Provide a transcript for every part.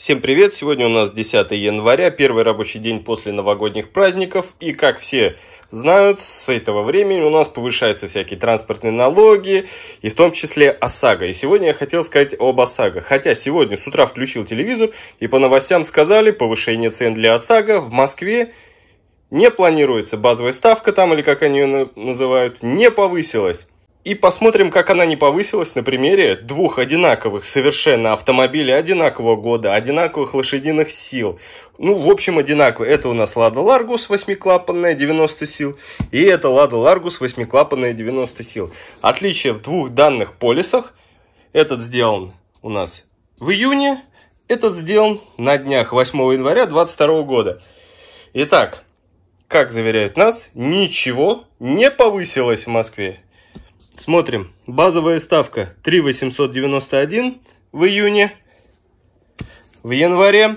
Всем привет! Сегодня у нас 10 января, первый рабочий день после новогодних праздников. И как все знают, с этого времени у нас повышаются всякие транспортные налоги, и в том числе ОСАГО. И сегодня я хотел сказать об ОСАГО. Хотя сегодня с утра включил телевизор, и по новостям сказали, повышение цен для ОСАГО в Москве не планируется. Базовая ставка там, или как они ее называют, не повысилась и посмотрим, как она не повысилась на примере двух одинаковых совершенно автомобилей одинакового года, одинаковых лошадиных сил. Ну, в общем, одинаково. Это у нас Лада Ларгус восьмиклапанная 90 сил, и это Лада Ларгус восьмиклапанная 90 сил. Отличие в двух данных полисах. Этот сделан у нас в июне, этот сделан на днях 8 января 2022 года. Итак, как заверяют нас, ничего не повысилось в Москве. Смотрим. Базовая ставка 3,891 в июне. В январе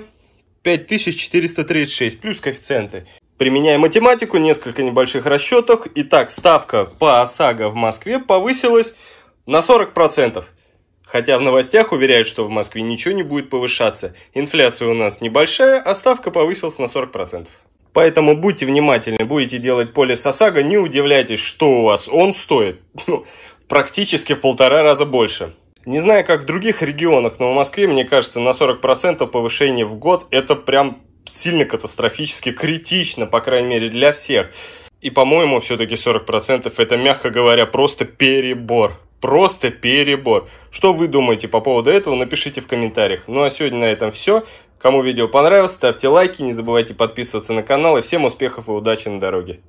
5436 плюс коэффициенты. Применяя математику, несколько небольших расчетов. Итак, ставка по ОСАГО в Москве повысилась на 40%. Хотя в новостях уверяют, что в Москве ничего не будет повышаться. Инфляция у нас небольшая, а ставка повысилась на 40%. Поэтому будьте внимательны, будете делать поле Сосага, не удивляйтесь, что у вас он стоит ну, практически в полтора раза больше. Не знаю, как в других регионах, но в Москве, мне кажется, на 40% повышение в год это прям сильно катастрофически критично, по крайней мере, для всех. И, по-моему, все-таки 40% это, мягко говоря, просто перебор. Просто перебор. Что вы думаете по поводу этого, напишите в комментариях. Ну а сегодня на этом все. Кому видео понравилось, ставьте лайки, не забывайте подписываться на канал и всем успехов и удачи на дороге.